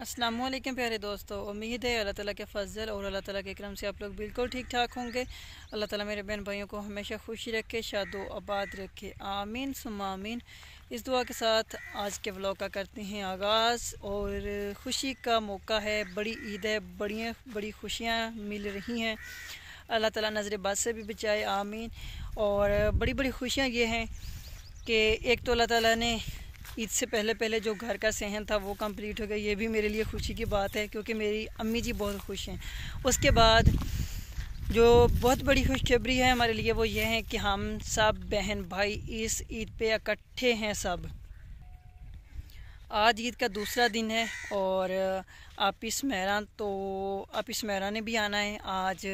असलम प्यारे दोस्तों उम्मीद है अल्लाह ताला के फजल और अल्लाह ताला के करम से आप लोग बिल्कुल ठीक ठाक होंगे अल्लाह ताला मेरे बहन भाइयों को हमेशा खुशी रखे शादो आबाद रखे आमीन सुमामीन इस दुआ के साथ आज के व्लॉग का करते हैं आगाज़ और खुशी का मौका है बड़ी ईद है बड़ी बड़ी खुशियाँ मिल रही हैं अल्लाह ताला नज़र बाद से भी बचाए आमीन और बड़ी बड़ी खुशियाँ ये हैं कि एक तो अल्लाह ताला ने ईद से पहले पहले जो घर का सहन था वो कंप्लीट हो गया ये भी मेरे लिए खुशी की बात है क्योंकि मेरी अम्मी जी बहुत खुश हैं उसके बाद जो बहुत बड़ी खुशखबरी है हमारे लिए वो ये है कि हम सब बहन भाई इस ईद पे इकट्ठे हैं सब आज ईद का दूसरा दिन है और आपिस महरा तो आपिस महरा ने भी आना है आज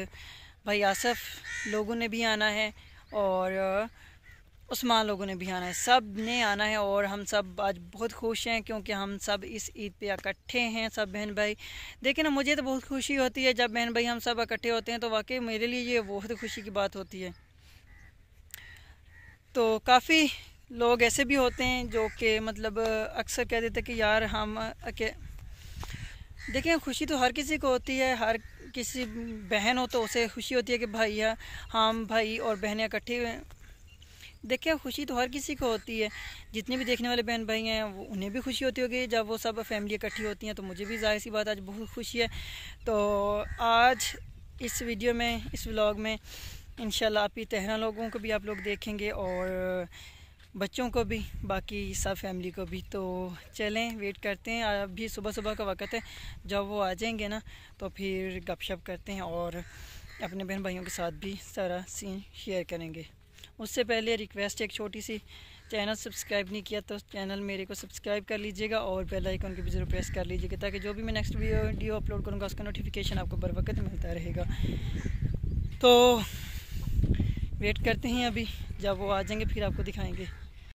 भाई आसफ़ लोगों ने भी आना है और उस्मान लोगों ने भी आना है सब ने आना है और हम सब आज बहुत खुश हैं क्योंकि हम सब इस ईद पे इकट्ठे हैं सब बहन भाई देखिए ना मुझे तो बहुत खुशी होती है जब बहन भाई हम सब इकट्ठे होते हैं तो वाकई मेरे लिए ये बहुत खुशी की बात होती है तो काफ़ी लोग ऐसे भी होते हैं जो कि मतलब अक्सर कह देते कि यार हम के देखें खुशी तो हर किसी को होती है हर किसी बहन हो तो उसे खुशी होती है कि भाई हम भाई और बहनें इकट्ठे देखिए खुशी तो हर किसी को होती है जितने भी देखने वाले बहन भाई हैं उन्हें भी खुशी होती होगी जब वो सब फैमिली इकट्ठी होती हैं तो मुझे भी जाहिर सी बात आज बहुत खुशी है तो आज इस वीडियो में इस व्लॉग में इन आपकी तहरा लोगों को भी आप लोग देखेंगे और बच्चों को भी बाकी सब फैमिली को भी तो चलें वेट करते हैं अभी सुबह सुबह का वक्त है जब वो आ जाएंगे ना तो फिर गपशप करते हैं और अपने बहन भाइयों के साथ भी सारा सीन शेयर करेंगे उससे पहले रिक्वेस्ट एक छोटी सी चैनल सब्सक्राइब नहीं किया तो चैनल मेरे को सब्सक्राइब कर लीजिएगा और बेल आइकन को भी ज़रूर प्रेस कर लीजिएगा ताकि जो भी मैं नेक्स्ट वीडियो अपलोड करूँगा उसका नोटिफिकेशन आपको बर वक्त मिलता रहेगा तो वेट करते हैं अभी जब वो आ जाएंगे फिर आपको दिखाएंगे